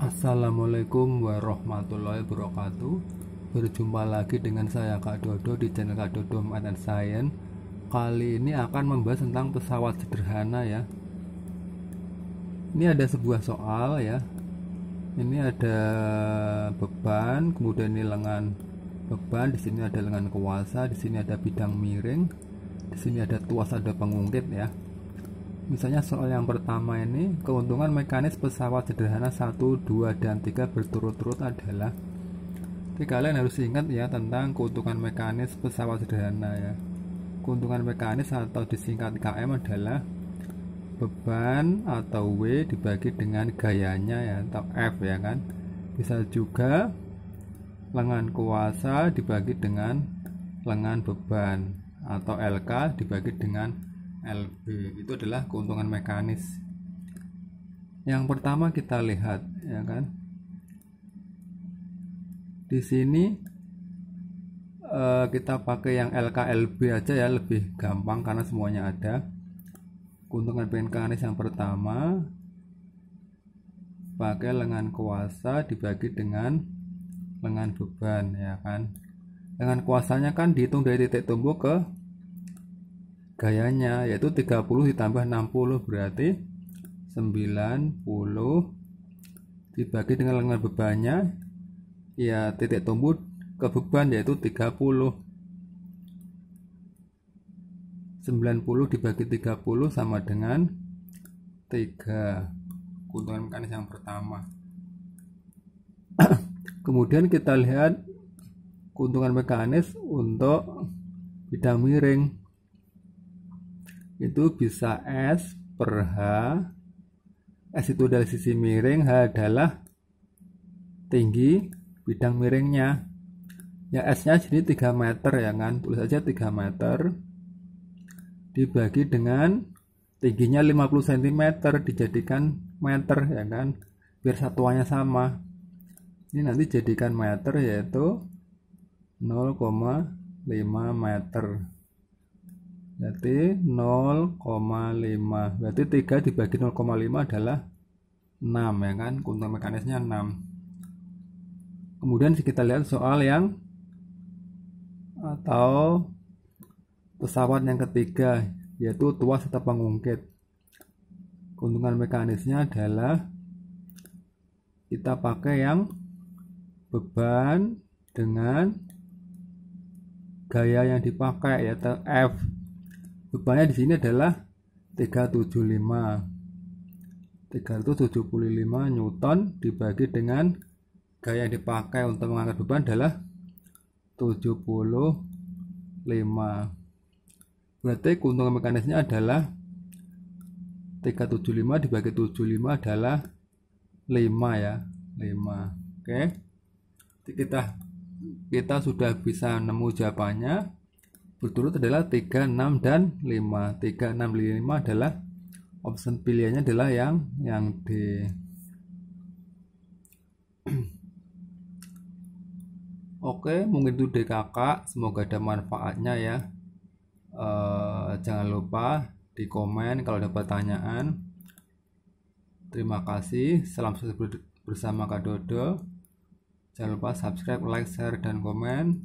Assalamualaikum warahmatullahi wabarakatuh Berjumpa lagi dengan saya Kak Dodo di channel Kak Dodo Math and Science Kali ini akan membahas tentang pesawat sederhana ya Ini ada sebuah soal ya Ini ada beban, kemudian ini lengan beban, di sini ada lengan kuasa, di sini ada bidang miring, di sini ada tuas ada pengungkit ya Misalnya soal yang pertama ini, keuntungan mekanis pesawat sederhana 1, 2, dan 3 berturut-turut adalah Jadi kalian harus ingat ya tentang keuntungan mekanis pesawat sederhana ya Keuntungan mekanis atau disingkat KM adalah Beban atau W dibagi dengan gayanya ya atau F ya kan Bisa juga lengan kuasa dibagi dengan lengan beban atau LK dibagi dengan LB itu adalah keuntungan mekanis yang pertama kita lihat ya kan di sini eh, kita pakai yang LKLB aja ya lebih gampang karena semuanya ada keuntungan mekanis yang pertama pakai lengan kuasa dibagi dengan lengan beban ya kan dengan kuasanya kan dihitung dari titik tumbuh ke gayanya yaitu 30 ditambah 60 berarti 90 dibagi dengan lengan bebannya ya titik tumbuh ke beban yaitu 30 90 dibagi 30 sama dengan 3 keuntungan mekanis yang pertama kemudian kita lihat keuntungan mekanis untuk bidang miring itu bisa S per H S itu dari sisi miring H adalah tinggi bidang miringnya ya S nya jadi 3 meter ya kan tulis aja 3 meter dibagi dengan tingginya 50 cm dijadikan meter ya kan biar satuannya sama ini nanti jadikan meter yaitu 0,5 meter berarti 0,5 berarti 3 dibagi 0,5 adalah 6 ya kan keuntungan mekanisnya 6 kemudian kita lihat soal yang atau pesawat yang ketiga yaitu tuas atau pengungkit keuntungan mekanisnya adalah kita pakai yang beban dengan gaya yang dipakai yaitu F bebannya di sini adalah 375 375 Newton dibagi dengan gaya yang dipakai untuk mengangkat beban adalah 75 berarti keuntungan mekanisnya adalah 375 dibagi 75 adalah 5 ya 5 oke okay. kita kita sudah bisa nemu jawabannya berturut adalah 3, 6, dan 5 3, 6, 5 adalah option pilihannya adalah yang yang D Oke, mungkin itu DKK kakak. Semoga ada manfaatnya ya. e, jangan lupa di komen kalau ada pertanyaan. Terima kasih. Salam sukses bersama Kak Dodo. Jangan lupa subscribe, like, share, dan komen.